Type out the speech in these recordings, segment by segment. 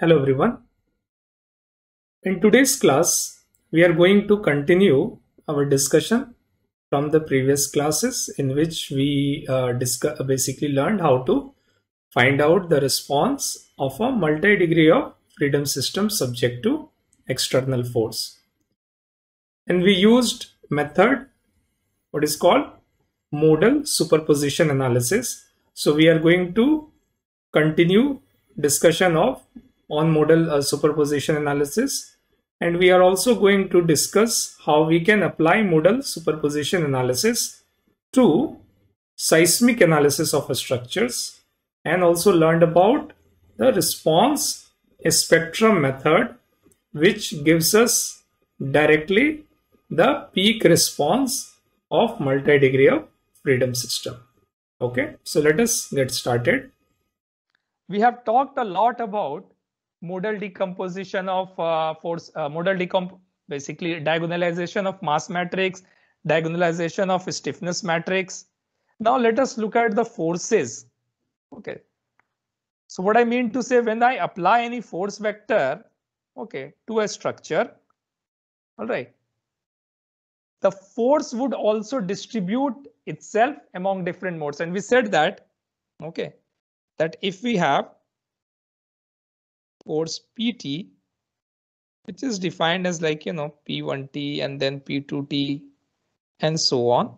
Hello everyone. In today's class, we are going to continue our discussion from the previous classes in which we uh, basically learned how to find out the response of a multi-degree of freedom system subject to external force. And we used method, what is called modal superposition analysis. So we are going to continue discussion of on modal uh, superposition analysis and we are also going to discuss how we can apply modal superposition analysis to seismic analysis of structures and also learned about the response spectrum method which gives us directly the peak response of multi-degree of freedom system okay so let us get started we have talked a lot about modal decomposition of uh, force, uh, modal decomp, basically diagonalization of mass matrix, diagonalization of stiffness matrix. Now let us look at the forces. Okay. So what I mean to say when I apply any force vector, okay, to a structure, all right, the force would also distribute itself among different modes. And we said that, okay, that if we have Force PT, which is defined as like, you know, P1T and then P2T and so on.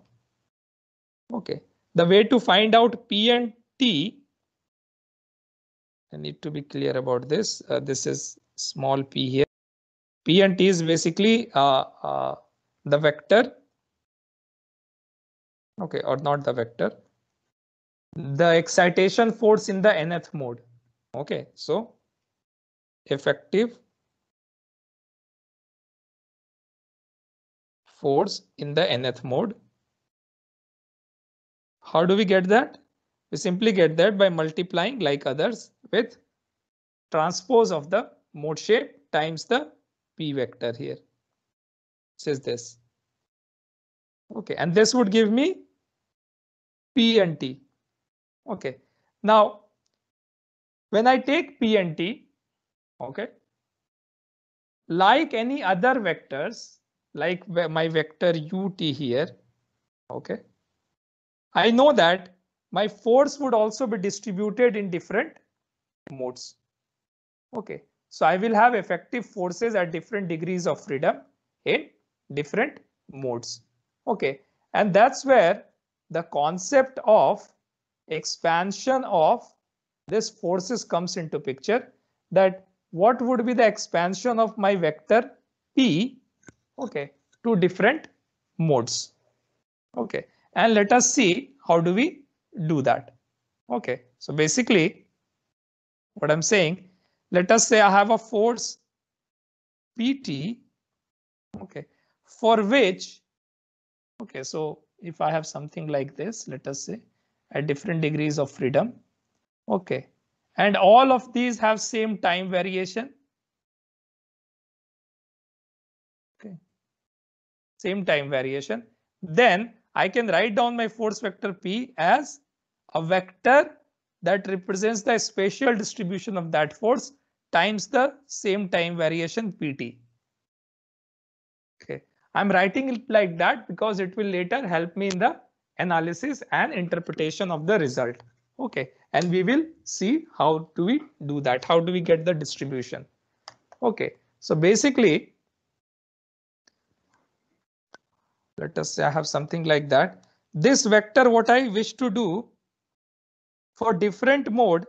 Okay, the way to find out P and T, I need to be clear about this. Uh, this is small p here. P and T is basically uh, uh, the vector. Okay, or not the vector. The excitation force in the nth mode. Okay, so effective force in the nth mode. How do we get that? We simply get that by multiplying like others with transpose of the mode shape times the p vector here. Which is this. Okay, and this would give me p and t. Okay, now when I take p and t, Okay. Like any other vectors, like my vector ut here, okay, I know that my force would also be distributed in different modes. Okay, so I will have effective forces at different degrees of freedom in different modes. Okay, and that's where the concept of expansion of this forces comes into picture that what would be the expansion of my vector P, okay, to different modes, okay. And let us see how do we do that, okay. So basically, what I'm saying, let us say I have a force Pt, okay, for which, okay, so if I have something like this, let us say at different degrees of freedom, okay, and all of these have same time variation okay same time variation then i can write down my force vector p as a vector that represents the spatial distribution of that force times the same time variation pt okay i'm writing it like that because it will later help me in the analysis and interpretation of the result okay and we will see how do we do that how do we get the distribution okay so basically let us say i have something like that this vector what i wish to do for different mode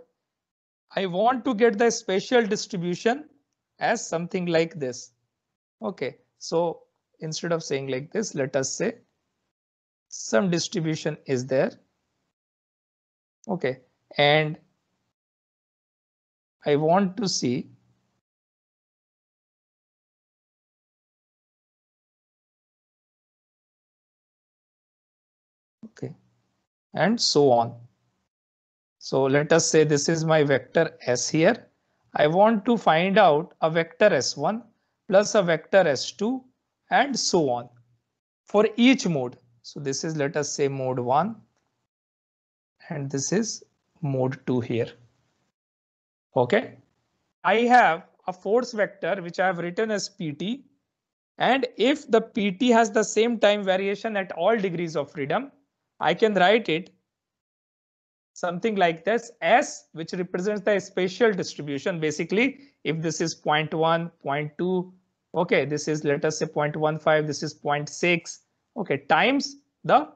i want to get the spatial distribution as something like this okay so instead of saying like this let us say some distribution is there okay and I want to see okay and so on. So let us say this is my vector s here. I want to find out a vector s1 plus a vector s2 and so on for each mode. So this is let us say mode 1 and this is mode 2 here. Okay. I have a force vector which I have written as PT. And if the PT has the same time variation at all degrees of freedom, I can write it something like this S, which represents the spatial distribution. Basically, if this is 0 0.1, 0 0.2, okay, this is let us say 0.15, this is 0.6, okay, times the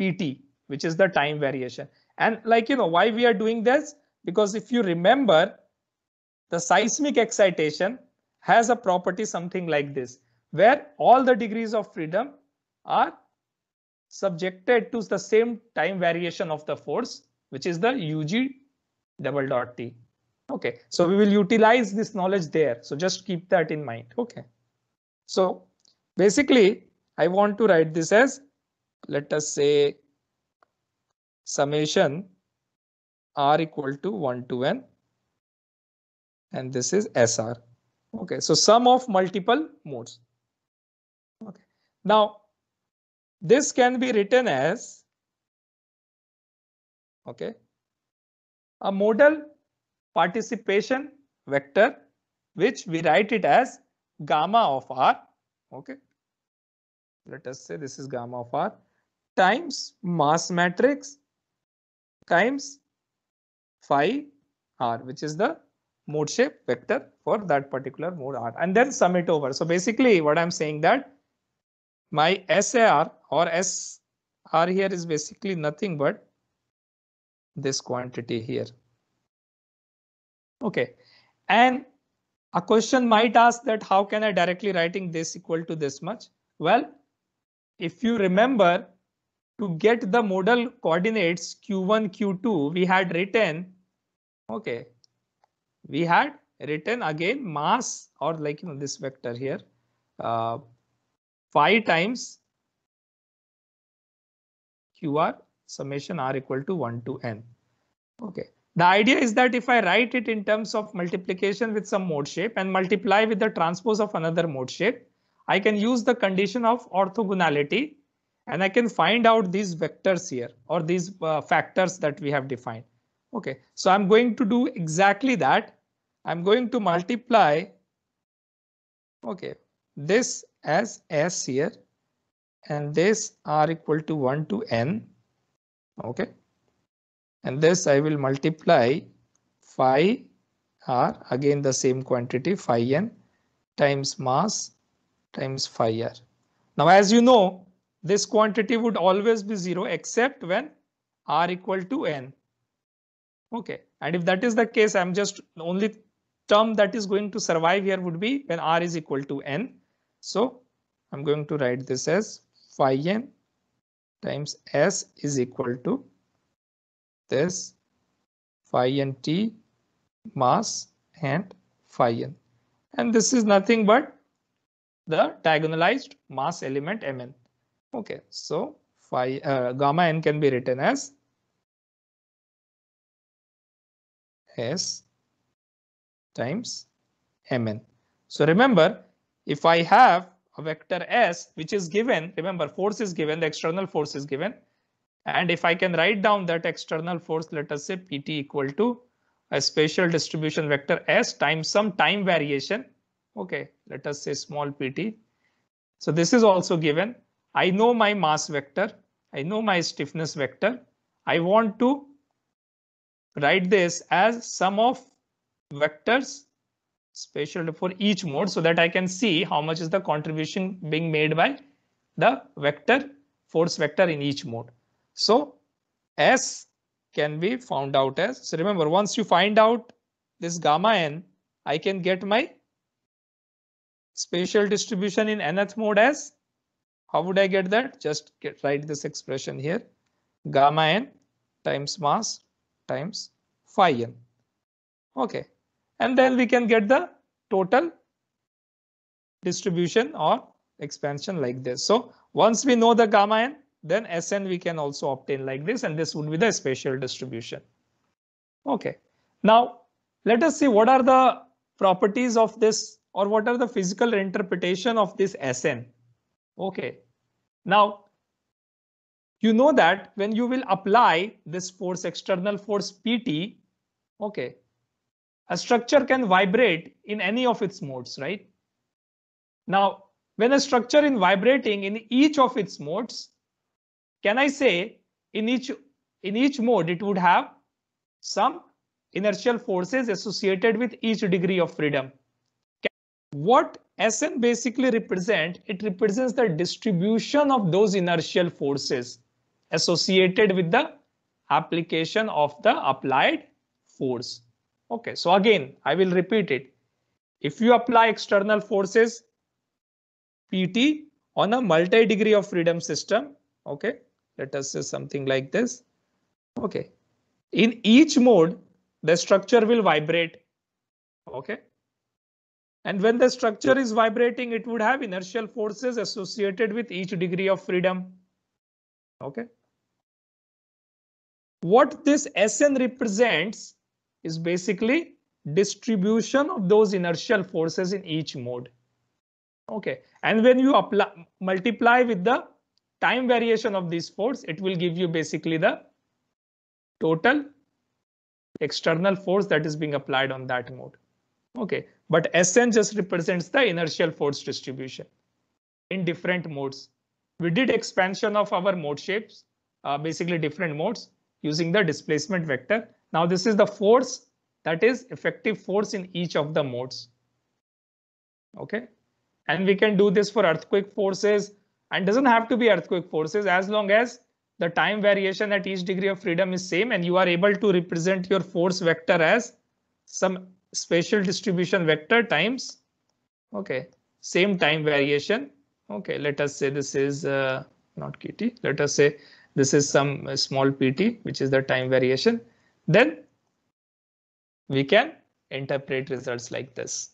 PT, which is the time variation. And like, you know, why we are doing this? Because if you remember, the seismic excitation has a property something like this, where all the degrees of freedom are subjected to the same time variation of the force, which is the UG double dot T. Okay, so we will utilize this knowledge there. So just keep that in mind. Okay, so basically I want to write this as, let us say summation r equal to 1 to n and this is SR. Okay, so sum of multiple modes. Okay, now this can be written as okay a modal participation vector which we write it as gamma of r okay let us say this is gamma of r times mass matrix times phi r which is the mode shape vector for that particular mode r and then sum it over. So basically what I'm saying that my SAR or S r here is basically nothing but this quantity here. Okay, and a question might ask that how can I directly writing this equal to this much? Well, if you remember to get the modal coordinates q1, q2, we had written, okay, we had written again mass or like you know this vector here, uh, phi times qr summation r equal to 1 to n. Okay. The idea is that if I write it in terms of multiplication with some mode shape and multiply with the transpose of another mode shape, I can use the condition of orthogonality and I can find out these vectors here or these uh, factors that we have defined. Okay, so I'm going to do exactly that. I'm going to multiply. Okay, this as s here and this r equal to 1 to n. Okay, and this I will multiply phi r again the same quantity phi n times mass times phi r. Now, as you know, this quantity would always be 0 except when r equal to n. Okay, and if that is the case, I'm just only term that is going to survive here would be when r is equal to n. So I'm going to write this as phi n times s is equal to this phi n t mass and phi n. And this is nothing but the diagonalized mass element Mn. Okay, so phi uh, gamma n can be written as S times Mn. So remember, if I have a vector S which is given, remember force is given, the external force is given. And if I can write down that external force, let us say Pt equal to a spatial distribution vector S times some time variation. Okay, let us say small pt. So this is also given I know my mass vector. I know my stiffness vector. I want to write this as sum of vectors spatial for each mode so that I can see how much is the contribution being made by the vector force vector in each mode. So S can be found out as so remember once you find out this gamma n I can get my spatial distribution in nth mode as how would I get that? Just get, write this expression here. Gamma n times mass times phi n. Okay. And then we can get the total distribution or expansion like this. So once we know the gamma n, then Sn we can also obtain like this and this would be the spatial distribution. Okay. Now let us see what are the properties of this or what are the physical interpretation of this Sn. Okay. Now, you know that when you will apply this force, external force Pt, okay, a structure can vibrate in any of its modes, right? Now, when a structure is vibrating in each of its modes, can I say in each in each mode it would have some inertial forces associated with each degree of freedom what Sn basically represent? It represents the distribution of those inertial forces associated with the application of the applied force. Okay, so again, I will repeat it. If you apply external forces, PT on a multi degree of freedom system, okay, let us say something like this. Okay, in each mode, the structure will vibrate. Okay, and when the structure is vibrating, it would have inertial forces associated with each degree of freedom. Okay. What this Sn represents is basically distribution of those inertial forces in each mode. Okay, and when you apply multiply with the time variation of this force, it will give you basically the total external force that is being applied on that mode. Okay, but Sn just represents the inertial force distribution in different modes. We did expansion of our mode shapes, uh, basically different modes using the displacement vector. Now this is the force that is effective force in each of the modes. Okay, and we can do this for earthquake forces and doesn't have to be earthquake forces as long as the time variation at each degree of freedom is same and you are able to represent your force vector as some spatial distribution vector times okay same time variation okay let us say this is uh, not kt let us say this is some small pt which is the time variation then we can interpret results like this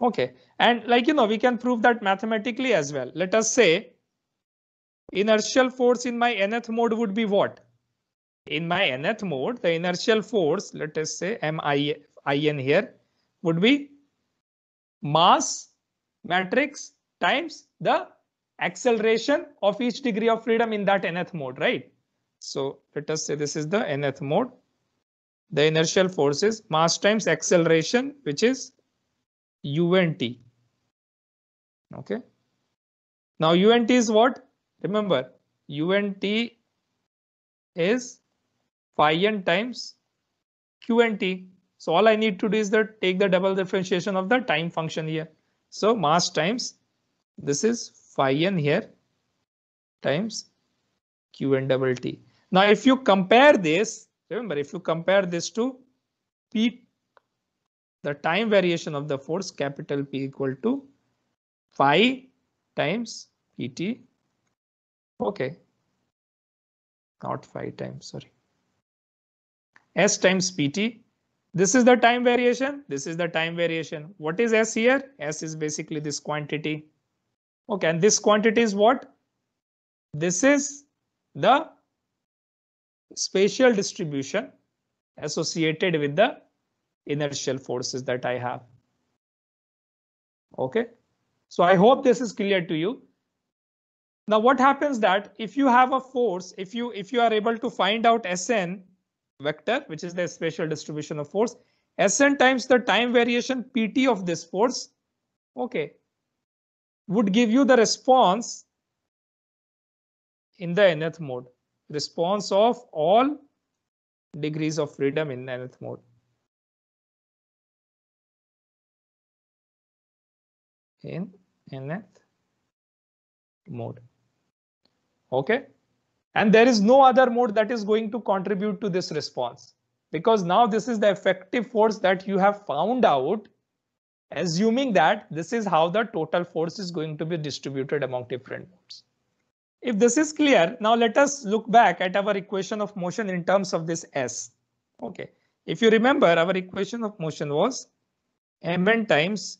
okay and like you know we can prove that mathematically as well let us say inertial force in my nth mode would be what in my nth mode the inertial force let us say mi IN here would be mass matrix times the acceleration of each degree of freedom in that nth mode, right? So let us say this is the nth mode. The inertial force is mass times acceleration, which is u n t. Okay. Now u n t is what? Remember, u n t is phi n times q n t. So all I need to do is that take the double differentiation of the time function here. So mass times this is phi n here times q n double t. Now if you compare this, remember if you compare this to p, the time variation of the force capital P equal to phi times pt. Okay, not phi times, sorry. S times pt this is the time variation. This is the time variation. What is S here? S is basically this quantity. OK, and this quantity is what? This is the spatial distribution associated with the inertial forces that I have. OK, so I hope this is clear to you. Now what happens that if you have a force, if you if you are able to find out Sn vector, which is the spatial distribution of force, Sn times the time variation Pt of this force, okay, would give you the response in the nth mode, response of all degrees of freedom in nth mode. In nth mode. Okay. And there is no other mode that is going to contribute to this response because now this is the effective force that you have found out assuming that this is how the total force is going to be distributed among different modes. If this is clear, now let us look back at our equation of motion in terms of this S. Okay, if you remember our equation of motion was Mn times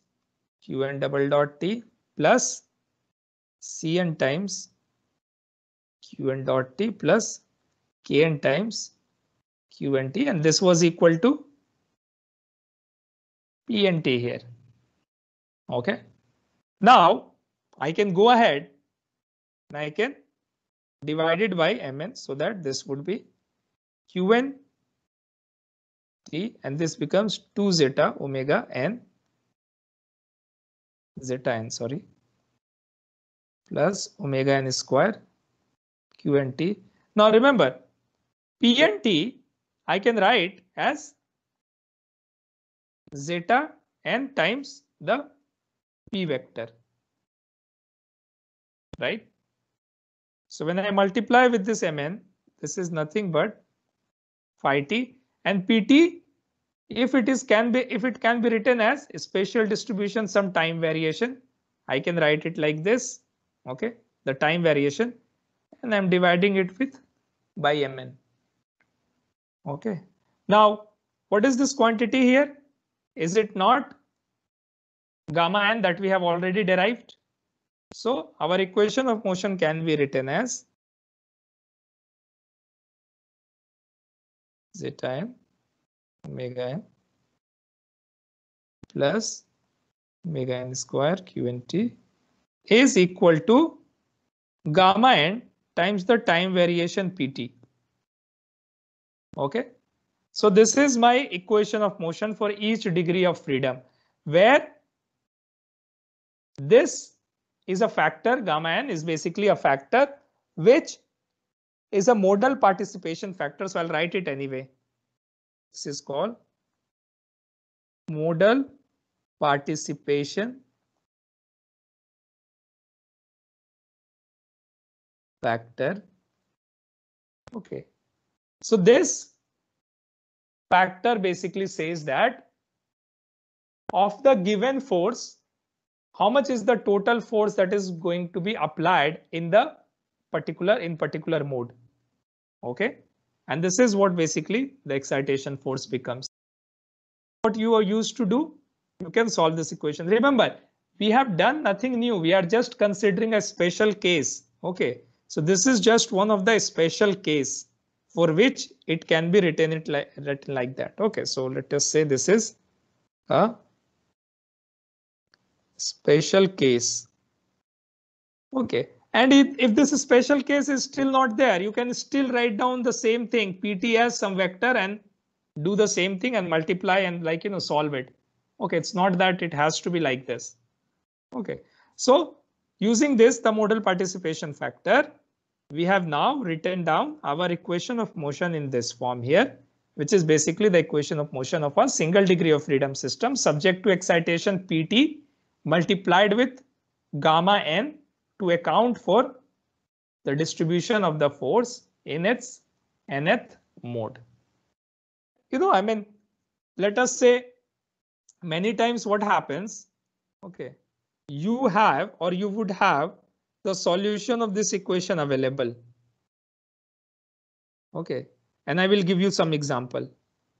Qn double dot T plus Cn times qn dot t plus kn times qn t and this was equal to pn t here. Okay. Now I can go ahead and I can divide it by mn so that this would be qn t and this becomes 2 zeta omega n zeta n sorry plus omega n square q Now remember, p and t I can write as zeta n times the p vector, right? So when I multiply with this mn, this is nothing but phi t and pt if it is can be if it can be written as spatial distribution some time variation i can write it like this okay the time variation and I'm dividing it with by mn. Okay. Now, what is this quantity here? Is it not gamma n that we have already derived? So our equation of motion can be written as zeta m omega n plus omega n square qnt is equal to gamma n times the time variation pt. Okay, so this is my equation of motion for each degree of freedom where this is a factor gamma n is basically a factor which is a modal participation factor. So I'll write it anyway. This is called modal participation factor. Okay, so this factor basically says that of the given force, how much is the total force that is going to be applied in the particular in particular mode. Okay, and this is what basically the excitation force becomes. What you are used to do, you can solve this equation. Remember, we have done nothing new. We are just considering a special case. Okay, so this is just one of the special case for which it can be written it like written like that. Okay, so let us say this is a special case. Okay, and if, if this special case is still not there, you can still write down the same thing PT as some vector and do the same thing and multiply and like you know solve it. Okay, it's not that it has to be like this. Okay, so using this the modal participation factor we have now written down our equation of motion in this form here, which is basically the equation of motion of a single degree of freedom system subject to excitation Pt multiplied with gamma n to account for the distribution of the force in its nth mode. You know, I mean, let us say many times what happens, okay, you have or you would have the solution of this equation available. Okay, and I will give you some example.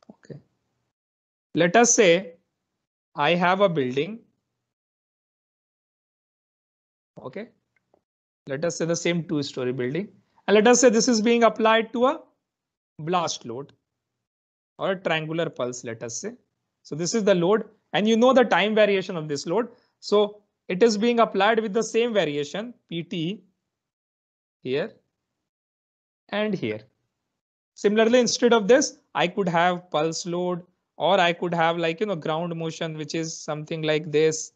Okay, let us say I have a building. Okay, let us say the same two story building and let us say this is being applied to a blast load or a triangular pulse, let us say. So this is the load and you know the time variation of this load. So it is being applied with the same variation PT here and here. Similarly, instead of this, I could have pulse load or I could have like, you know, ground motion, which is something like this.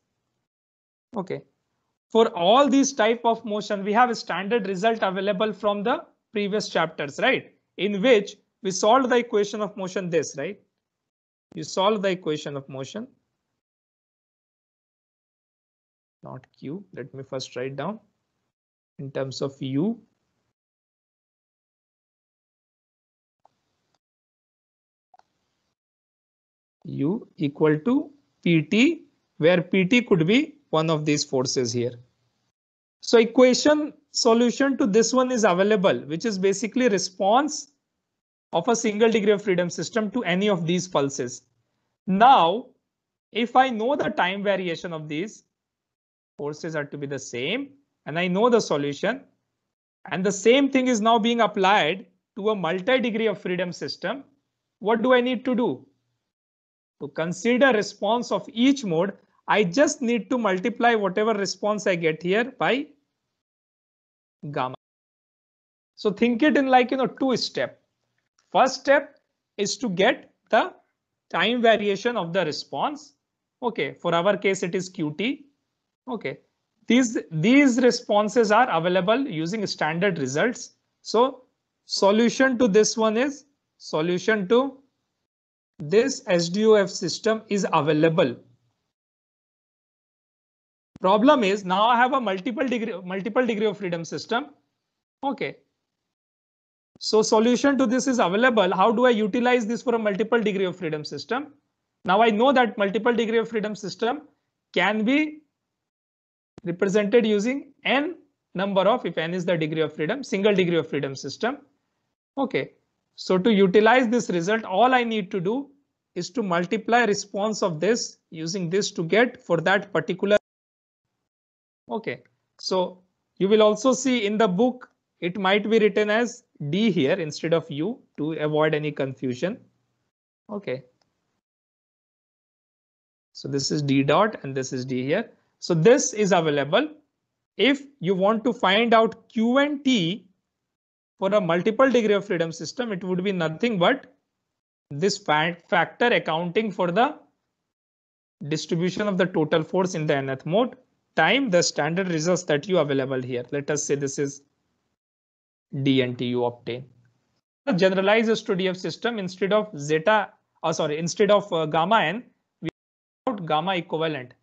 OK, for all these type of motion, we have a standard result available from the previous chapters, right? In which we solved the equation of motion this, right? You solve the equation of motion. not q let me first write down in terms of u u equal to pt where pt could be one of these forces here so equation solution to this one is available which is basically response of a single degree of freedom system to any of these pulses now if i know the time variation of these forces are to be the same and I know the solution. And the same thing is now being applied to a multi-degree of freedom system. What do I need to do? To consider response of each mode, I just need to multiply whatever response I get here by gamma. So think it in like, you know, two step. First step is to get the time variation of the response. Okay, for our case, it is QT Okay, these, these responses are available using standard results. So solution to this one is solution to this SDOF system is available. Problem is now I have a multiple degree multiple degree of freedom system. OK. So solution to this is available. How do I utilize this for a multiple degree of freedom system? Now I know that multiple degree of freedom system can be represented using n number of, if n is the degree of freedom, single degree of freedom system. Okay, so to utilize this result, all I need to do is to multiply response of this using this to get for that particular. Okay, so you will also see in the book, it might be written as D here instead of U to avoid any confusion. Okay. So this is D dot and this is D here. So this is available. If you want to find out Q and T for a multiple degree of freedom system, it would be nothing but this factor accounting for the distribution of the total force in the nth mode time the standard results that you available here. Let us say this is D and T you obtain. Generalize this to DF system instead of zeta, oh, sorry, instead of uh, gamma n, we out gamma equivalent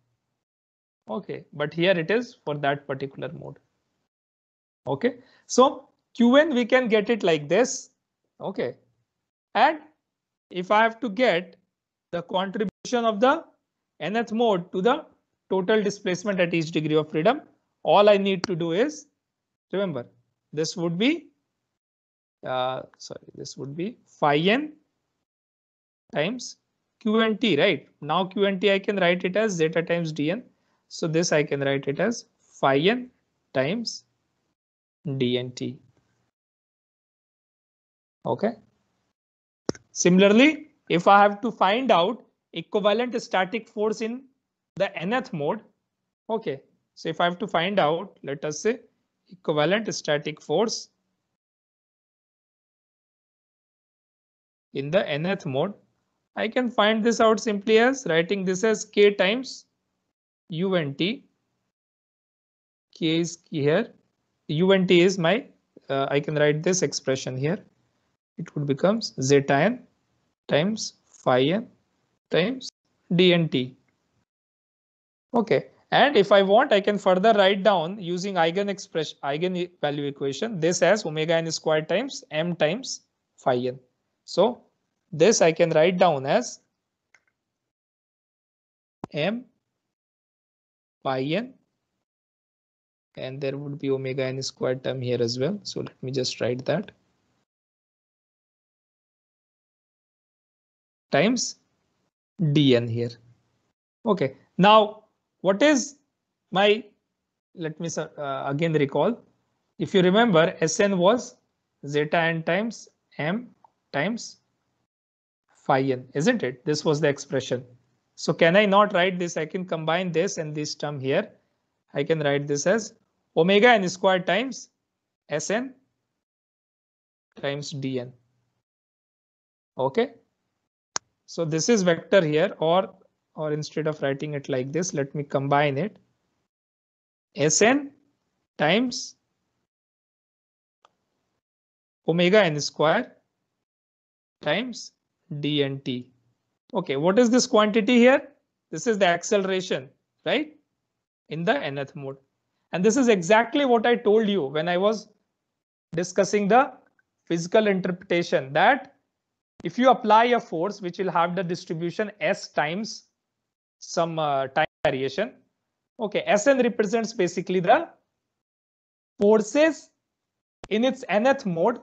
Okay, but here it is for that particular mode. Okay, so Qn we can get it like this. Okay, and if I have to get the contribution of the nth mode to the total displacement at each degree of freedom, all I need to do is remember this would be uh, sorry, this would be phi n times Qnt t, right? Now Qnt I t I can write it as zeta times dn so this I can write it as phi n times dnt. Okay. Similarly, if I have to find out equivalent static force in the nth mode, okay. So if I have to find out, let us say equivalent static force in the nth mode, I can find this out simply as writing this as k times UNT. K is here. U n t is my, uh, I can write this expression here. It would becomes zeta n times phi n times d and t. Okay, and if I want, I can further write down using eigen expression, eigen value equation, this as omega n squared times m times phi n. So this I can write down as m pi n and there would be omega n squared term here as well. So let me just write that. Times dn here. OK, now what is my let me uh, again recall. If you remember, Sn was zeta n times m times phi n, isn't it? This was the expression. So can I not write this? I can combine this and this term here. I can write this as omega n square times Sn times Dn. Okay. So this is vector here or or instead of writing it like this, let me combine it. Sn times omega n square times dnt Okay, what is this quantity here? This is the acceleration, right? In the nth mode. And this is exactly what I told you when I was discussing the physical interpretation that if you apply a force which will have the distribution S times some uh, time variation. Okay, Sn represents basically the forces in its nth mode.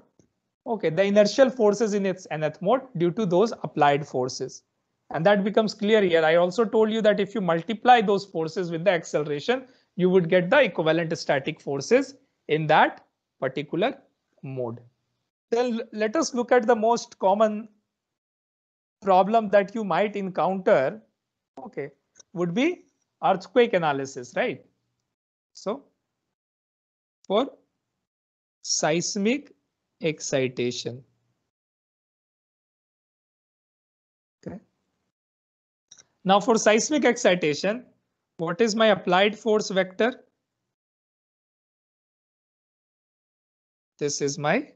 Okay, the inertial forces in its nth mode due to those applied forces. And that becomes clear here. I also told you that if you multiply those forces with the acceleration, you would get the equivalent static forces in that particular mode. Then let us look at the most common problem that you might encounter. Okay, would be earthquake analysis, right? So for seismic excitation. Now for seismic excitation, what is my applied force vector? This is my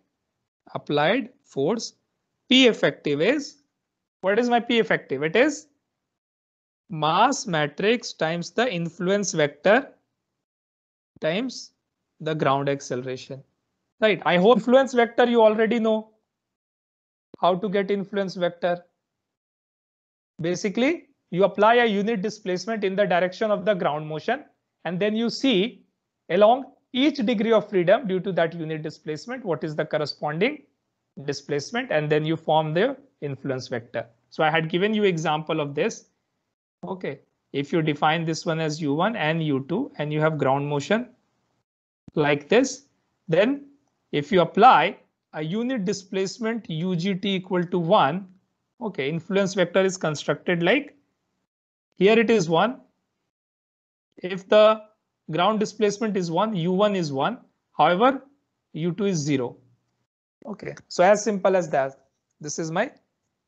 applied force. P effective is, what is my P effective? It is mass matrix times the influence vector times the ground acceleration. Right, I hope influence vector you already know. How to get influence vector. Basically, you apply a unit displacement in the direction of the ground motion and then you see along each degree of freedom due to that unit displacement what is the corresponding displacement and then you form the influence vector. So I had given you example of this. Okay, if you define this one as u1 and u2 and you have ground motion like this, then if you apply a unit displacement ugt equal to 1, okay, influence vector is constructed like here it is 1. If the ground displacement is 1, u1 is 1. However, u2 is 0. Okay, so as simple as that. This is my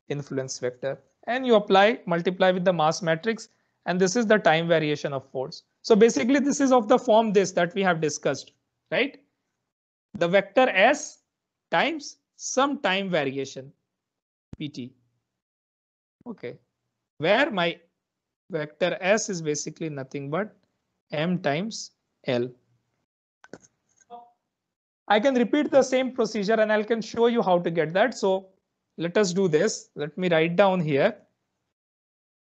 influence vector. And you apply, multiply with the mass matrix, and this is the time variation of force. So basically, this is of the form this that we have discussed, right? The vector S times some time variation, PT. Okay, where my Vector S is basically nothing but M times L. I can repeat the same procedure and I can show you how to get that. So let us do this. Let me write down here.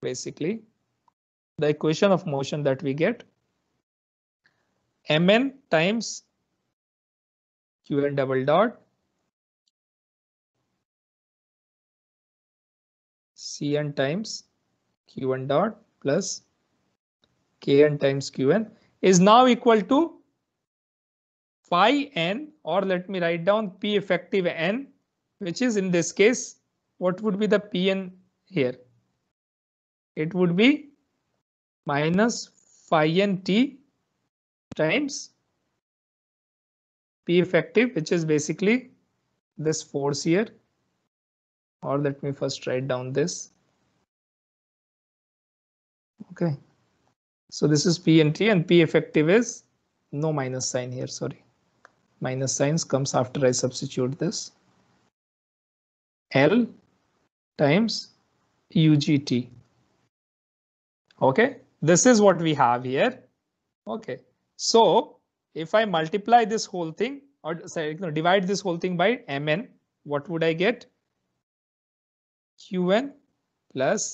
Basically, the equation of motion that we get. Mn times Qn double dot. Cn times Q1 dot plus kn times qn is now equal to phi n or let me write down p effective n which is in this case what would be the pn here? It would be minus phi n t times p effective which is basically this force here or let me first write down this okay so this is p and t and p effective is no minus sign here sorry minus signs comes after i substitute this l times ugt okay this is what we have here okay so if i multiply this whole thing or sorry, divide this whole thing by mn what would i get qn plus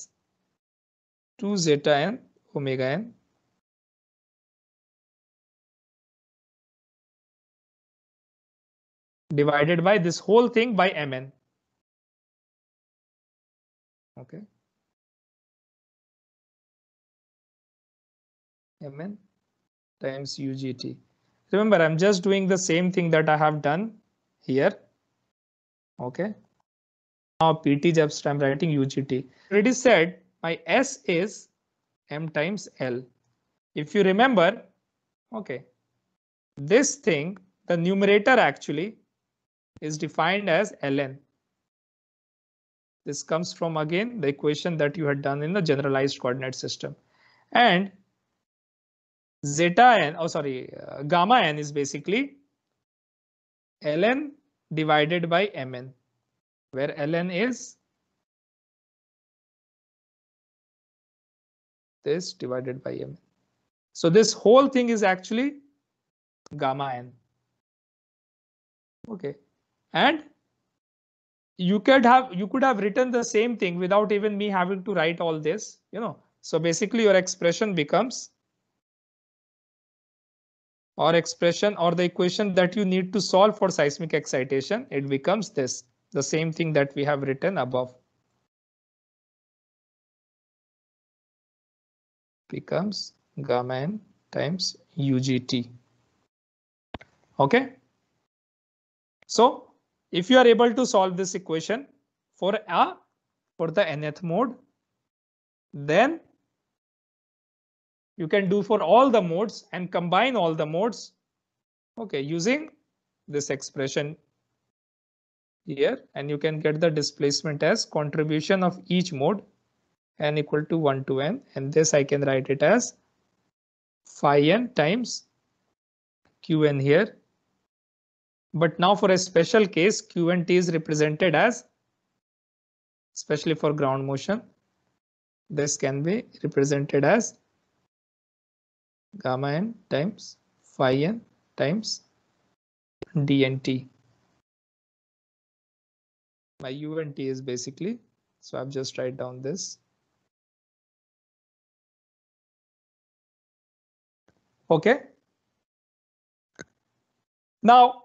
2 zeta n omega n divided by this whole thing by mn. Okay. mn times ugt. Remember, I'm just doing the same thing that I have done here. Okay. Now p t just I'm writing ugt. It is said my S is M times L. If you remember, okay, this thing, the numerator actually is defined as ln. This comes from again the equation that you had done in the generalized coordinate system. And zeta n, oh sorry, uh, gamma n is basically ln divided by mn, where ln is this divided by m. So this whole thing is actually gamma n. Okay, and you could have you could have written the same thing without even me having to write all this, you know. So basically your expression becomes or expression or the equation that you need to solve for seismic excitation, it becomes this, the same thing that we have written above. becomes gamma n times ugt. Okay. So if you are able to solve this equation for a for the nth mode, then you can do for all the modes and combine all the modes. Okay, using this expression here and you can get the displacement as contribution of each mode n equal to 1 to n and this I can write it as phi n times qn here. But now for a special case qnt is represented as especially for ground motion this can be represented as gamma n times phi n times dnt. My unt is basically so I've just write down this Okay. Now,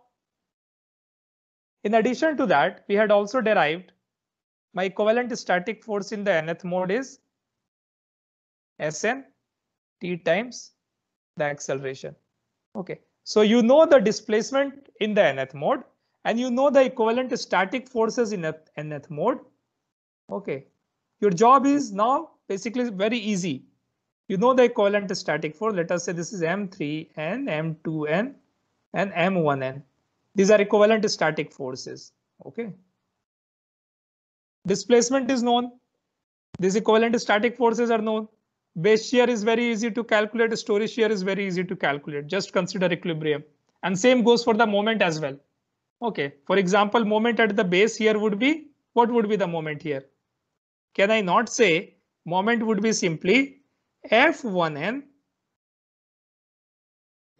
in addition to that, we had also derived my equivalent static force in the nth mode is Sn t times the acceleration. Okay, so you know the displacement in the nth mode and you know the equivalent static forces in nth mode. Okay, your job is now basically very easy. You know the equivalent is static for, let us say this is M3N, M2N, and M1N. These are equivalent static forces, okay? Displacement is known. These equivalent static forces are known. Base shear is very easy to calculate. Story shear is very easy to calculate. Just consider equilibrium. And same goes for the moment as well. Okay, for example, moment at the base here would be, what would be the moment here? Can I not say moment would be simply F1n,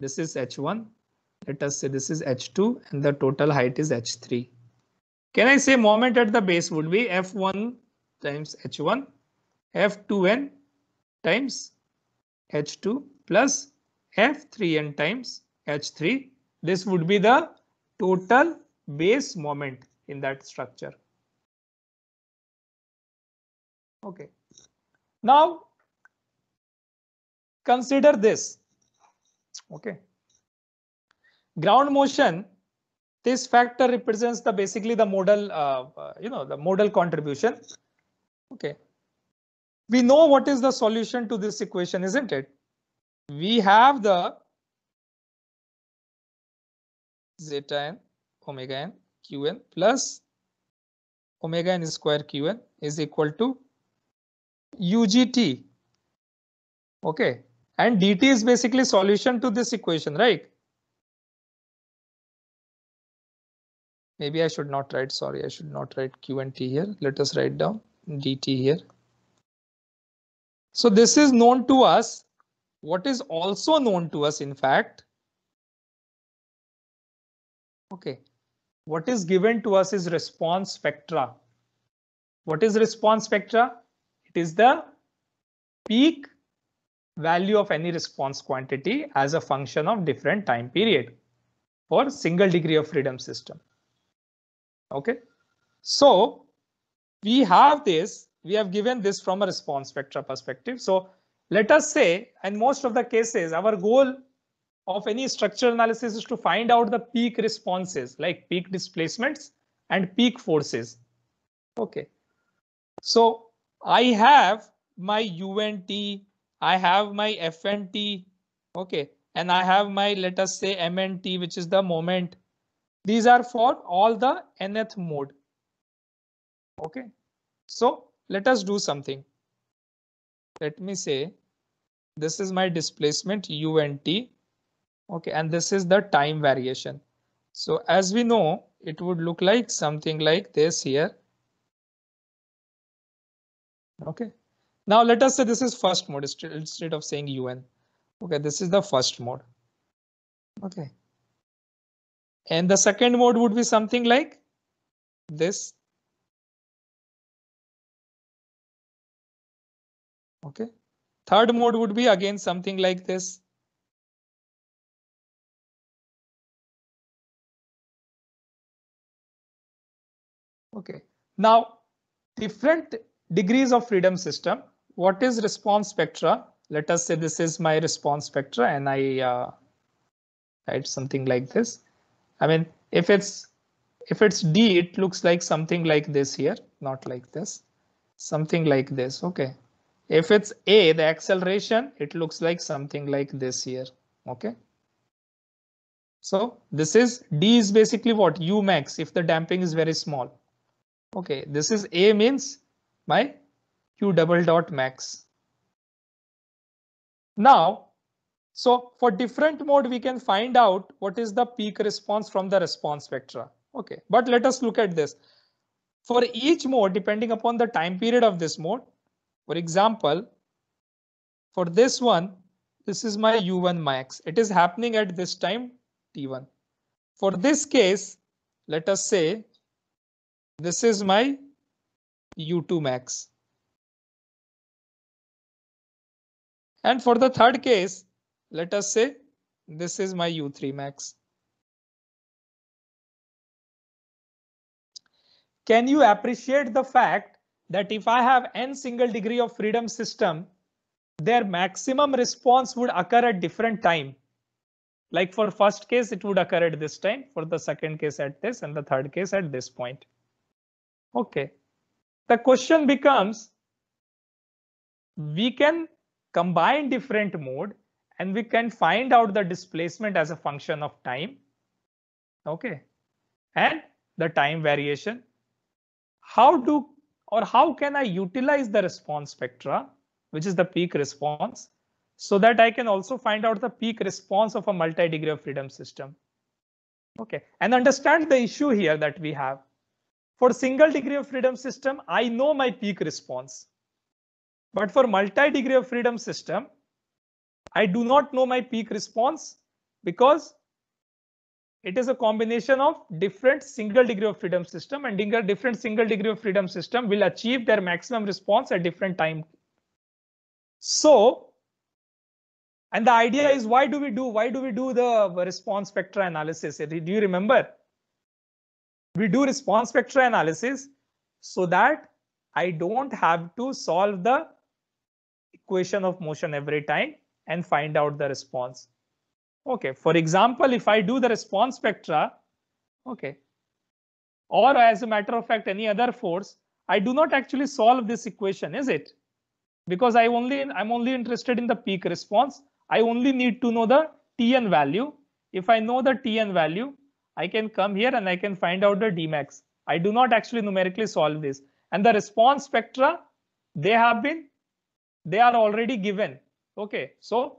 this is H1. Let us say this is H2 and the total height is H3. Can I say moment at the base would be F1 times H1, F2n times H2 plus F3n times H3. This would be the total base moment in that structure. Okay. Now consider this okay ground motion this factor represents the basically the modal uh, uh, you know the modal contribution okay we know what is the solution to this equation isn't it we have the zeta n omega n qn plus omega n square qn is equal to ugt okay and dt is basically solution to this equation, right? Maybe I should not write, sorry, I should not write q and t here. Let us write down dt here. So this is known to us. What is also known to us, in fact. OK, what is given to us is response spectra. What is response spectra? It is the peak value of any response quantity as a function of different time period for single degree of freedom system. Okay, so we have this, we have given this from a response spectra perspective. So let us say, in most of the cases, our goal of any structure analysis is to find out the peak responses like peak displacements and peak forces. Okay, so I have my UNT I have my F and T, okay, and I have my, let us say M and T, which is the moment. These are for all the nth mode. Okay, so let us do something. Let me say this is my displacement u and t. Okay, and this is the time variation. So as we know, it would look like something like this here. Okay, now let us say this is first mode instead of saying UN. OK, this is the first mode. OK. And the second mode would be something like this. OK, third mode would be again something like this. OK, now different degrees of freedom system what is response spectra? Let us say this is my response spectra and I uh, write something like this. I mean, if it's if it's D, it looks like something like this here, not like this, something like this. OK, if it's A, the acceleration, it looks like something like this here. OK. So this is D is basically what U max if the damping is very small. OK, this is A means my q double dot max. Now, so for different mode, we can find out what is the peak response from the response vector. Okay, but let us look at this. For each mode, depending upon the time period of this mode, for example, for this one, this is my U1 max. It is happening at this time T1. For this case, let us say this is my U2 max. And for the third case, let us say this is my U3 max. Can you appreciate the fact that if I have n single degree of freedom system, their maximum response would occur at different time. Like for first case, it would occur at this time, for the second case at this, and the third case at this point. Okay. The question becomes, we can combine different mode and we can find out the displacement as a function of time. Okay. And the time variation. How do or how can I utilize the response spectra, which is the peak response, so that I can also find out the peak response of a multi-degree of freedom system. Okay, and understand the issue here that we have. For single degree of freedom system, I know my peak response. But for multi-degree of freedom system, I do not know my peak response because it is a combination of different single degree of freedom system and different single degree of freedom system will achieve their maximum response at different time. So, and the idea is why do we do, why do we do the response spectra analysis? Do you remember? We do response spectra analysis so that I don't have to solve the equation of motion every time and find out the response. Okay, for example, if I do the response spectra, okay, or as a matter of fact, any other force, I do not actually solve this equation, is it? Because I only I'm only interested in the peak response. I only need to know the Tn value. If I know the Tn value, I can come here and I can find out the Dmax. I do not actually numerically solve this. And the response spectra, they have been they are already given. Okay, so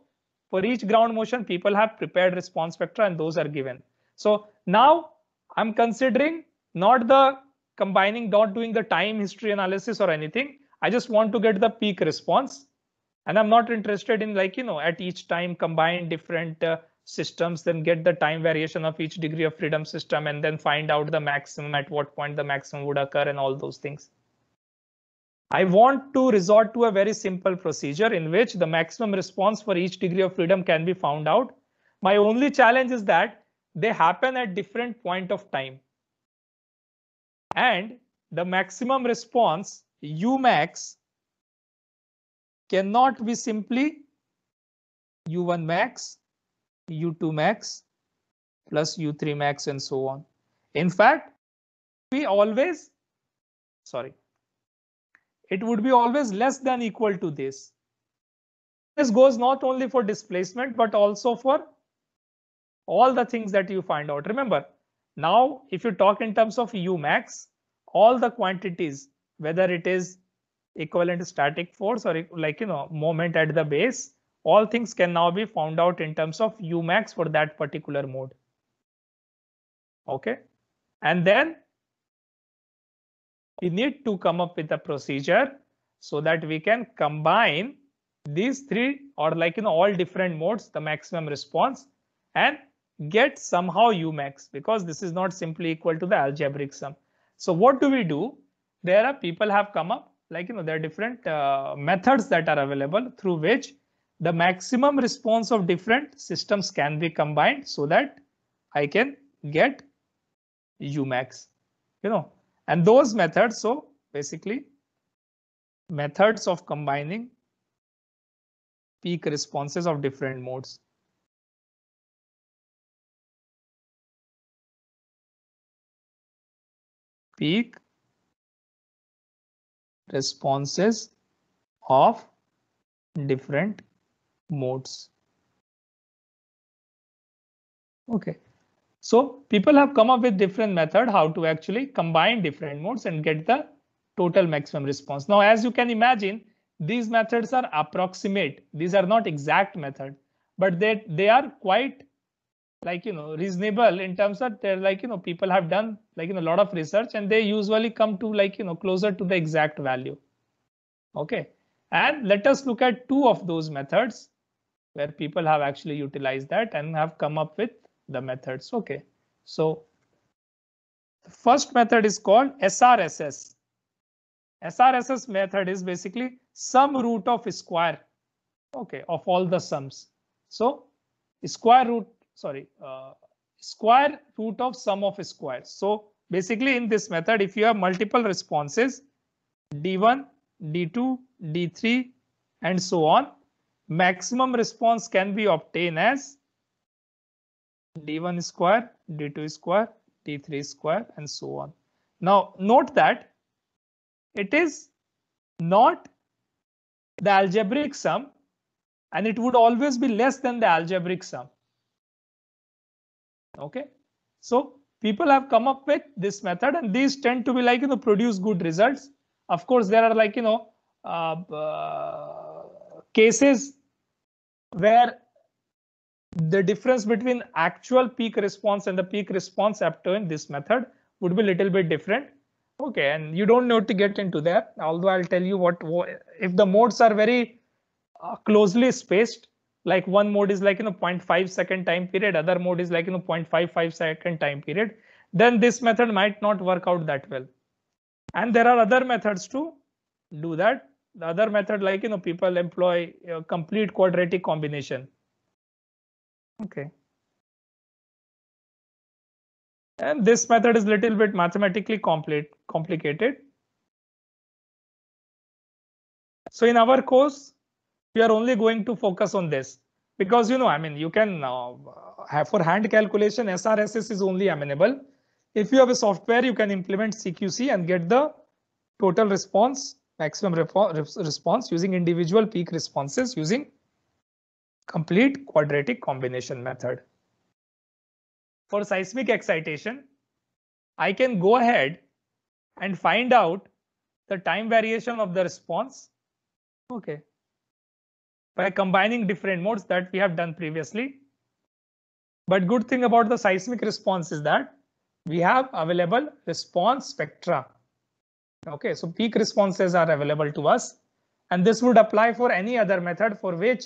for each ground motion, people have prepared response spectra, and those are given. So now I'm considering not the combining, not doing the time history analysis or anything. I just want to get the peak response. And I'm not interested in like, you know, at each time combine different uh, systems, then get the time variation of each degree of freedom system and then find out the maximum at what point the maximum would occur and all those things. I want to resort to a very simple procedure in which the maximum response for each degree of freedom can be found out. My only challenge is that they happen at different point of time. And the maximum response Umax cannot be simply U1 max, U2 max, plus U3 max and so on. In fact, we always, sorry, it would be always less than equal to this. This goes not only for displacement, but also for all the things that you find out. Remember, now if you talk in terms of U max, all the quantities, whether it is equivalent static force or like, you know, moment at the base, all things can now be found out in terms of U max for that particular mode. Okay. And then we need to come up with a procedure so that we can combine these three or like you know all different modes the maximum response and get somehow u max because this is not simply equal to the algebraic sum so what do we do there are people have come up like you know there are different uh, methods that are available through which the maximum response of different systems can be combined so that i can get u max you know and those methods, so basically methods of combining peak responses of different modes. Peak responses of different modes. Okay, so people have come up with different method how to actually combine different modes and get the total maximum response. Now, as you can imagine, these methods are approximate. These are not exact method, but they, they are quite like, you know, reasonable in terms of they're like, you know, people have done like, you know, a lot of research and they usually come to like, you know, closer to the exact value. Okay. And let us look at two of those methods where people have actually utilized that and have come up with the methods. Okay, so the first method is called SRSS. SRSS method is basically sum root of square, okay, of all the sums. So square root, sorry, uh, square root of sum of squares. So basically in this method, if you have multiple responses, D1, D2, D3, and so on, maximum response can be obtained as d1 square, d2 square, d3 square, and so on. Now, note that it is not the algebraic sum and it would always be less than the algebraic sum. Okay, so people have come up with this method and these tend to be like, you know, produce good results. Of course, there are like, you know, uh, uh, cases where the difference between actual peak response and the peak response in this method would be little bit different. Okay, and you don't need to get into that, although I'll tell you what if the modes are very uh, closely spaced, like one mode is like in you know, a 0.5 second time period, other mode is like in you know, a 0.55 second time period, then this method might not work out that well. And there are other methods to do that. The other method like, you know, people employ complete quadratic combination Okay. And this method is little bit mathematically complete, complicated. So in our course, we are only going to focus on this because, you know, I mean, you can uh, have for hand calculation, SRSS is only amenable. If you have a software, you can implement CQC and get the total response, maximum response using individual peak responses using complete quadratic combination method. For seismic excitation, I can go ahead and find out the time variation of the response. Okay. By combining different modes that we have done previously. But good thing about the seismic response is that we have available response spectra. Okay, so peak responses are available to us and this would apply for any other method for which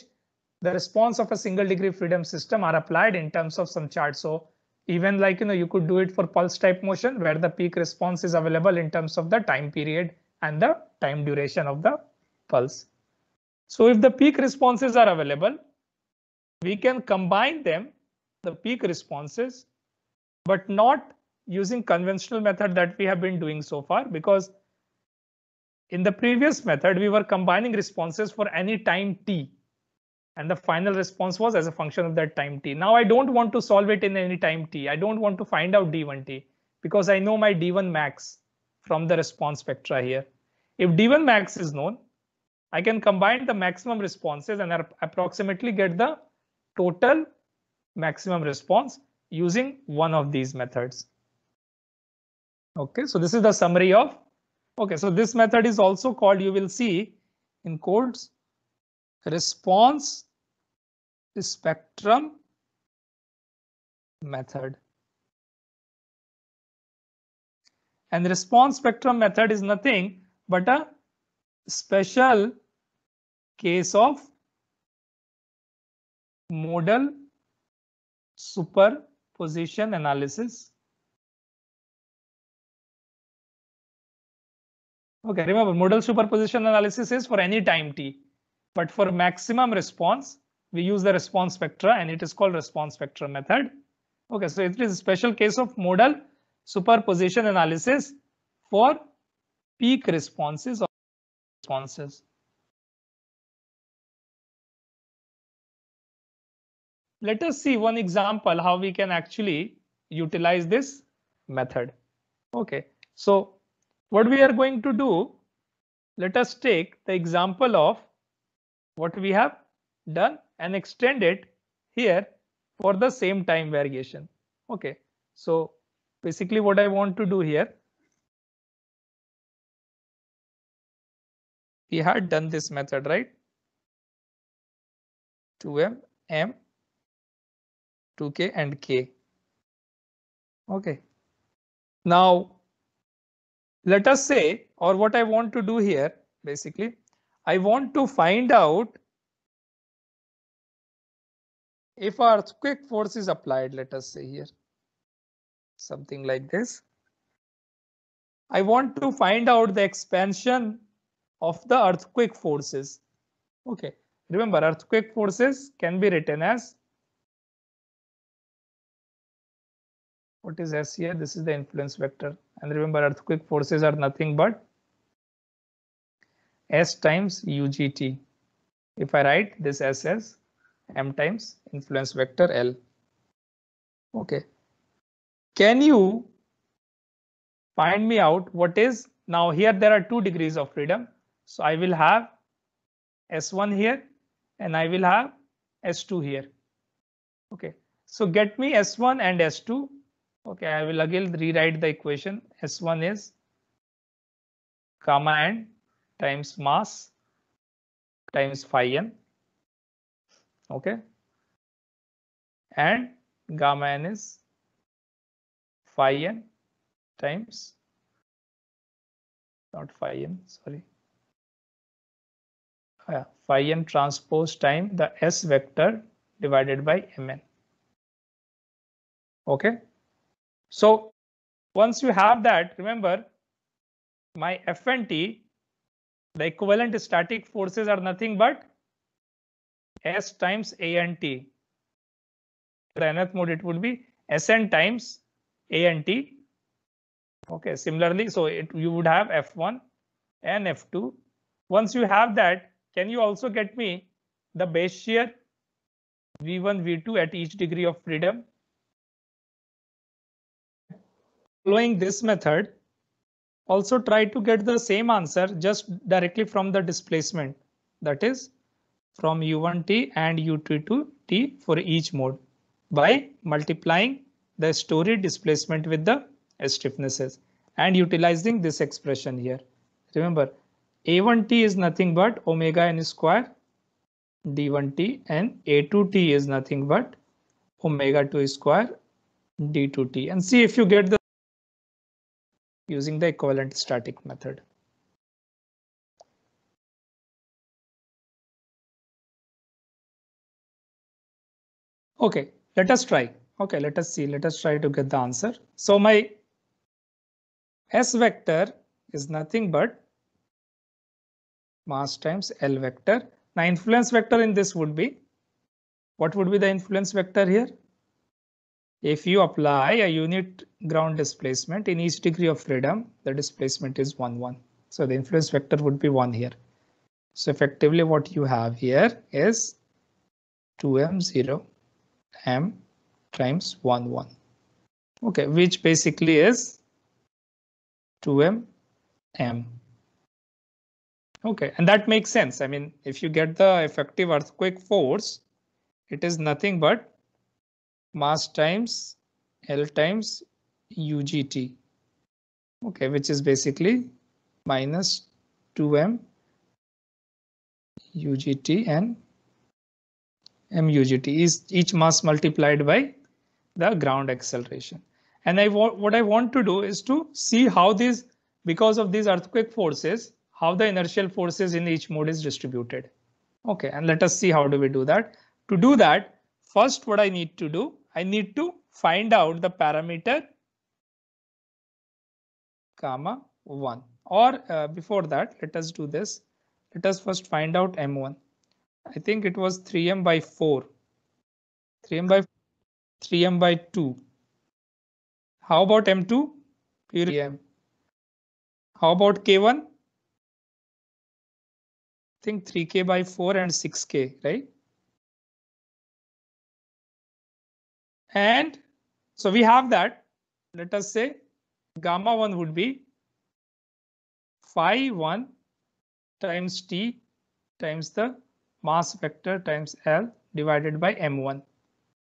the response of a single degree freedom system are applied in terms of some chart. So even like, you know, you could do it for pulse type motion where the peak response is available in terms of the time period and the time duration of the pulse. So if the peak responses are available, we can combine them, the peak responses, but not using conventional method that we have been doing so far because in the previous method, we were combining responses for any time t and the final response was as a function of that time t. Now I don't want to solve it in any time t. I don't want to find out d1t because I know my d1 max from the response spectra here. If d1 max is known, I can combine the maximum responses and approximately get the total maximum response using one of these methods. Okay, so this is the summary of. Okay, so this method is also called, you will see in codes, response spectrum method. And the response spectrum method is nothing but a special case of modal superposition analysis. Okay, remember modal superposition analysis is for any time t, but for maximum response, we use the response spectra and it is called response spectra method. Okay, so it is a special case of modal superposition analysis for peak responses or responses. Let us see one example how we can actually utilize this method. Okay, so what we are going to do, let us take the example of what we have done and extend it here for the same time variation. Okay, so basically what I want to do here. We had done this method, right? 2m, m, 2k and k. Okay. Now, let us say, or what I want to do here, basically, I want to find out if earthquake force is applied, let us say here, something like this. I want to find out the expansion of the earthquake forces. Okay, remember earthquake forces can be written as what is S here? This is the influence vector. And remember earthquake forces are nothing but S times UGT. If I write this as S m times influence vector L. Okay. Can you find me out what is now here there are two degrees of freedom. So I will have S1 here and I will have S2 here. Okay, so get me S1 and S2. Okay, I will again rewrite the equation. S1 is comma n times mass times phi n okay and gamma n is phi n times not phi n sorry phi n transpose time the s vector divided by mn okay so once you have that remember my f and t the equivalent static forces are nothing but S times A and T. For nth mode, it would be Sn times A and T. Okay, similarly, so it you would have F1 and F2. Once you have that, can you also get me the base shear V1, V2 at each degree of freedom? Following this method, also try to get the same answer just directly from the displacement. That is from u1t and u2t for each mode by multiplying the story displacement with the stiffnesses and utilizing this expression here. Remember, a1t is nothing but omega n square d1t and a2t is nothing but omega 2 square d2t and see if you get the using the equivalent static method. Okay, let us try. Okay, let us see. Let us try to get the answer. So my S vector is nothing but mass times L vector. Now influence vector in this would be, what would be the influence vector here? If you apply a unit ground displacement in each degree of freedom, the displacement is 1, 1. So the influence vector would be 1 here. So effectively what you have here is 2m0 m times 1 1 okay which basically is 2m m okay and that makes sense i mean if you get the effective earthquake force it is nothing but mass times l times ugt okay which is basically minus 2m ugt and mugt is each mass multiplied by the ground acceleration. And I what I want to do is to see how these, because of these earthquake forces, how the inertial forces in each mode is distributed. Okay, and let us see how do we do that. To do that, first what I need to do, I need to find out the parameter comma 1 or uh, before that let us do this let us first find out m1 I think it was 3m by 4. 3m by 3m by 2. How about m2? 3m. How about k1? I think 3k by 4 and 6k, right? And so we have that. Let us say gamma 1 would be phi 1 times t times the mass vector times L divided by M1.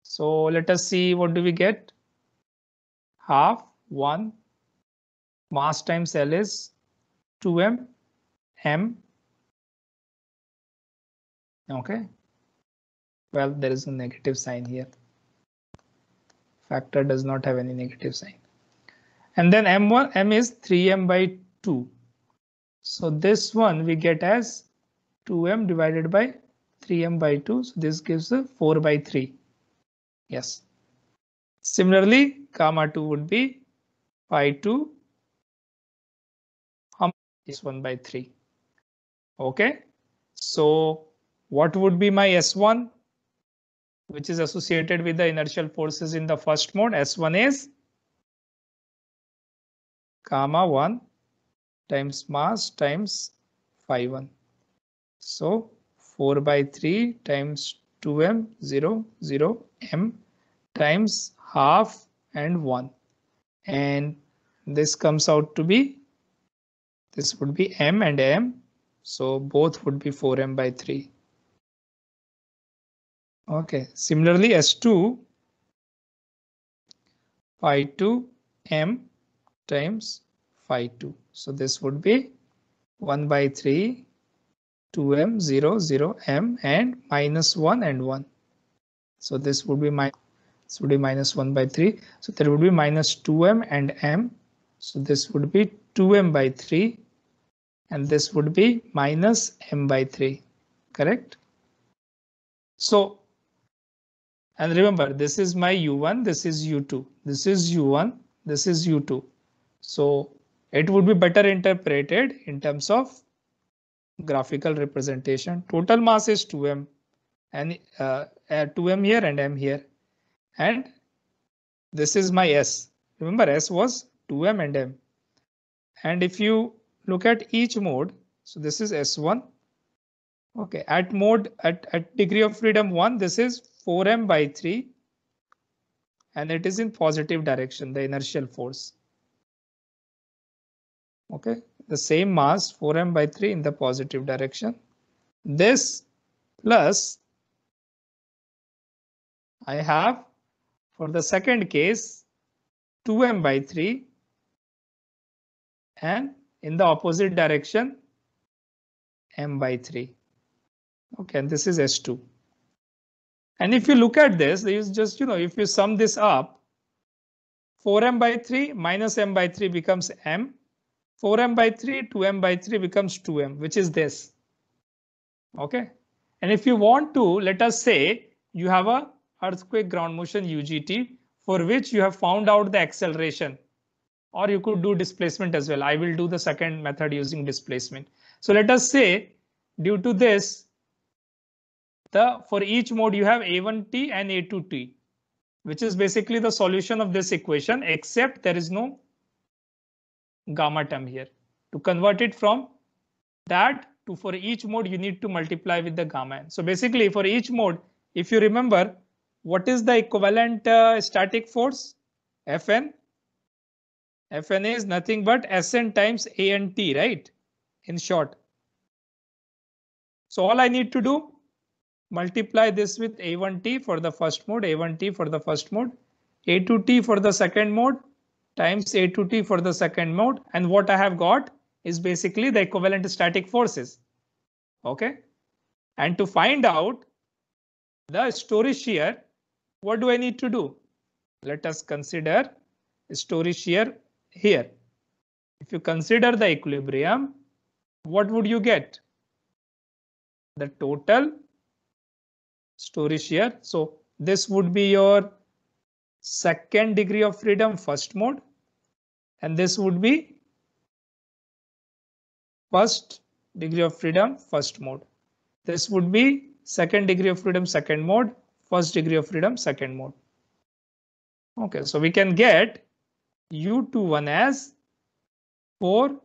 So let us see what do we get? Half 1 mass times L is 2M M. OK. Well, there is a negative sign here. Factor does not have any negative sign. And then M1 M is 3M by 2. So this one we get as 2m divided by 3m by 2. So this gives a 4 by 3. Yes. Similarly, gamma 2 would be pi 2. How much is 1 by 3? Okay. So what would be my S1? Which is associated with the inertial forces in the first mode. S1 is gamma 1 times mass times phi 1. So 4 by 3 times 2m 0 0 m times half and 1 and this comes out to be this would be m and m so both would be 4m by 3 okay similarly s2 phi 2 m times phi 2 so this would be 1 by 3 2m, 0, 0, m and minus 1 and 1. So this would be my this would be minus 1 by 3. So there would be minus 2m and m. So this would be 2m by 3 and this would be minus m by 3, correct? So and remember this is my u1, this is u2, this is u1, this is u2. So it would be better interpreted in terms of graphical representation. Total mass is 2m and uh, 2m uh, here and m here. And this is my S. Remember S was 2m and m. And if you look at each mode, so this is S1. Okay, at mode at, at degree of freedom 1, this is 4m by 3 and it is in positive direction, the inertial force. Okay, the same mass 4m by 3 in the positive direction. This plus I have for the second case 2m by 3 and in the opposite direction m by 3. Okay, and this is S2. And if you look at this, is just, you know, if you sum this up, 4m by 3 minus m by 3 becomes m 4m by 3, 2m by 3 becomes 2m, which is this. Okay. And if you want to, let us say you have a earthquake ground motion UGT for which you have found out the acceleration or you could do displacement as well. I will do the second method using displacement. So let us say due to this, the for each mode you have A1t and A2t, which is basically the solution of this equation, except there is no gamma term here. To convert it from that to for each mode, you need to multiply with the gamma n. So basically for each mode, if you remember, what is the equivalent uh, static force? Fn. Fn is nothing but Sn times A and T, right? In short. So all I need to do, multiply this with A1T for the first mode, A1T for the first mode, A2T for the second mode, times A to T for the second mode. And what I have got is basically the equivalent static forces. OK, and to find out the story shear, what do I need to do? Let us consider story shear here. If you consider the equilibrium, what would you get? The total story shear. So this would be your second degree of freedom first mode and this would be first degree of freedom first mode this would be second degree of freedom second mode first degree of freedom second mode okay so we can get u21 as 4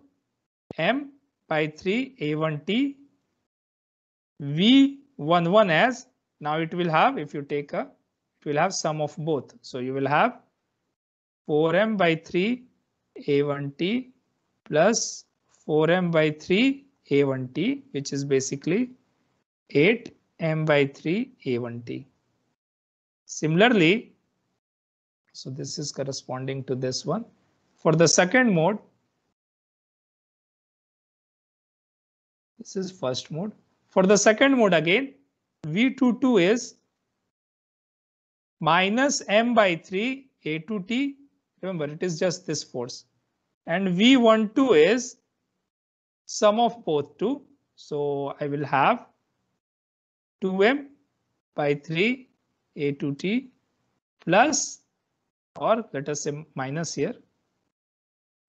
m by 3 a1t tv one one as now it will have if you take a you will have sum of both. So you will have 4m by 3 a1t plus 4m by 3 a1t, which is basically 8m by 3 a1t. Similarly, so this is corresponding to this one. For the second mode, this is first mode. For the second mode again, V22 is minus m by 3 a to t. Remember, it is just this force. And V12 is sum of both two. So I will have 2m by 3 a to t plus or let us say minus here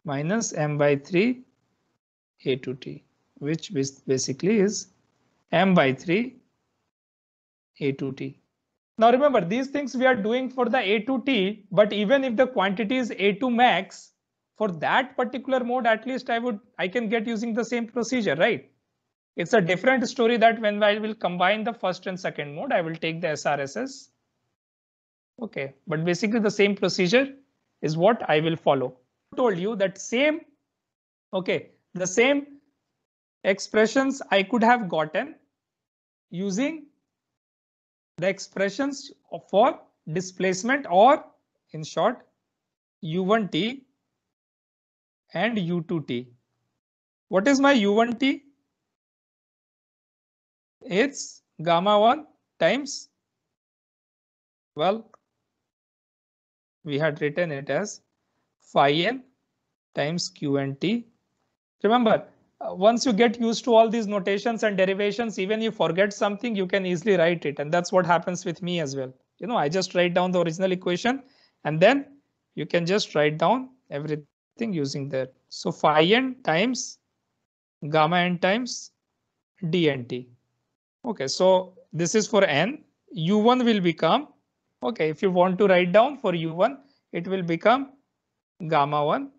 minus m by 3 a to t which basically is m by 3 a to t now remember, these things we are doing for the A to T, but even if the quantity is A to max, for that particular mode, at least I would I can get using the same procedure, right? It's a different story that when I will combine the first and second mode, I will take the SRSS. OK, but basically the same procedure is what I will follow. I told you that same. OK, the same expressions I could have gotten using the expressions for displacement or in short u1t and u2t. What is my u1t? It's gamma 1 times well we had written it as phi n times q and t. Remember once you get used to all these notations and derivations, even if you forget something, you can easily write it. And that's what happens with me as well. You know, I just write down the original equation and then you can just write down everything using that. So phi n times gamma n times dnt. Okay, so this is for n. u1 will become, okay, if you want to write down for u1, it will become gamma 1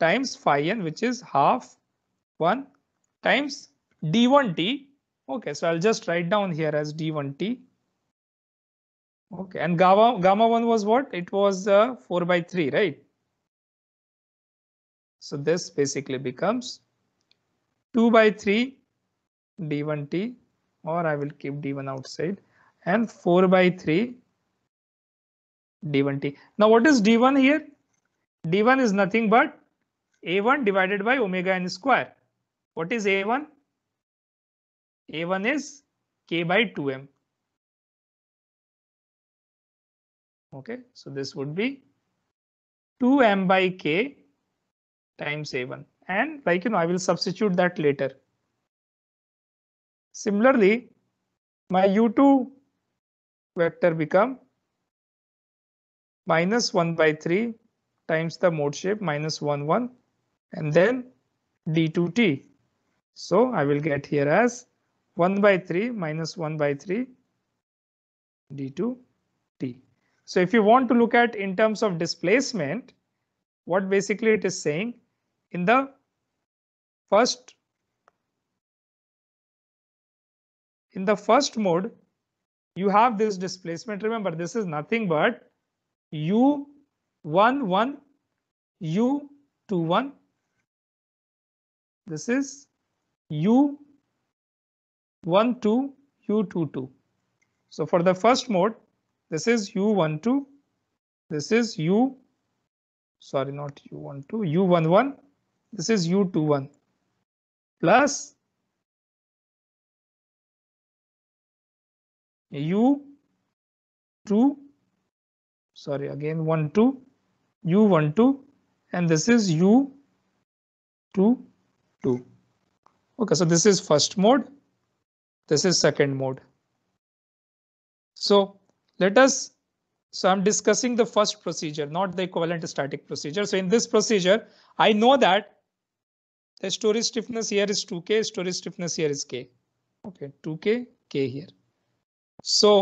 times phi n, which is half 1 times d1t. Okay, so I'll just write down here as d1t. Okay, and gamma, gamma 1 was what? It was uh, 4 by 3, right? So this basically becomes 2 by 3 d1t or I will keep d1 outside and 4 by 3 d1t. Now what is d1 here? d1 is nothing but a1 divided by omega n square. What is A1? A1 is K by 2M. Okay, so this would be 2M by K times A1 and like you know I will substitute that later. Similarly, my U2 vector become minus 1 by 3 times the mode shape minus 1 1 and then d2t so I will get here as 1 by 3 minus 1 by 3 d2 t. So if you want to look at in terms of displacement, what basically it is saying in the first in the first mode you have this displacement remember this is nothing but u 1 1 u 2 1 this is u one two, u two two. So for the first mode, this is u one two. this is U, sorry, not u one two. u one one. this is u two one. plus U2, sorry, again 1, 2, U12, and this is U2, 2. Okay, so this is first mode. This is second mode. So let us. So I'm discussing the first procedure, not the equivalent static procedure. So in this procedure, I know that the story stiffness here is 2k, Story stiffness here is k. Okay, 2k, k here. So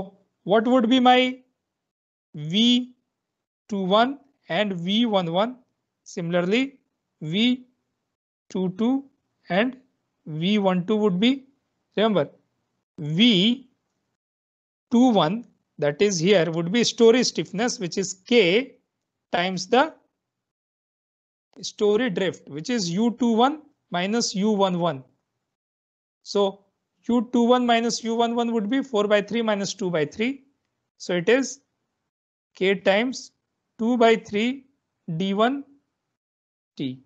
what would be my V21 and V11? Similarly, V22 and V12 would be, remember, V21 that is here would be story stiffness which is K times the story drift which is U21 minus U11. So U21 minus U11 would be 4 by 3 minus 2 by 3. So it is K times 2 by 3 D1 T.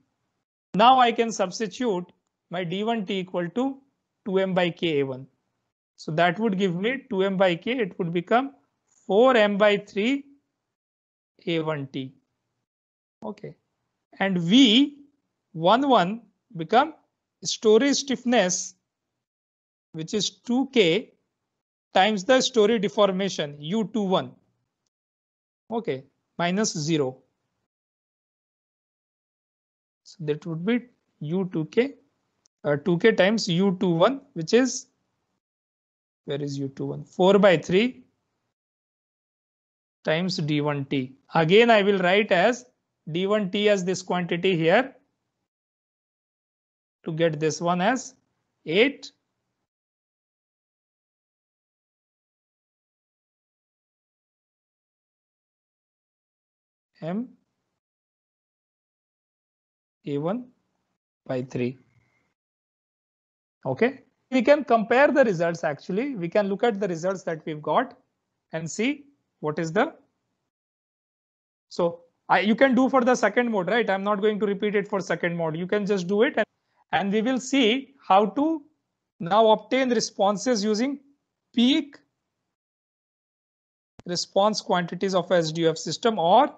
Now I can substitute my d1t equal to 2m by ka1. So that would give me 2m by k, it would become 4m by 3 a1t. Okay. And v 1 1 become storage stiffness which is 2k times the story deformation u21 okay minus 0 so that would be u2k uh, 2k times u21 which is where is u21 4 by 3 times d1t again i will write as d1t as this quantity here to get this one as 8 m a1 by 3 Okay, we can compare the results actually. We can look at the results that we've got and see what is the. So I, you can do for the second mode, right? I'm not going to repeat it for second mode. You can just do it and, and we will see how to now obtain responses using peak response quantities of SDF system or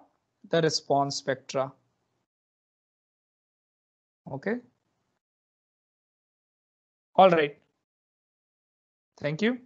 the response spectra. Okay. All right. Thank you.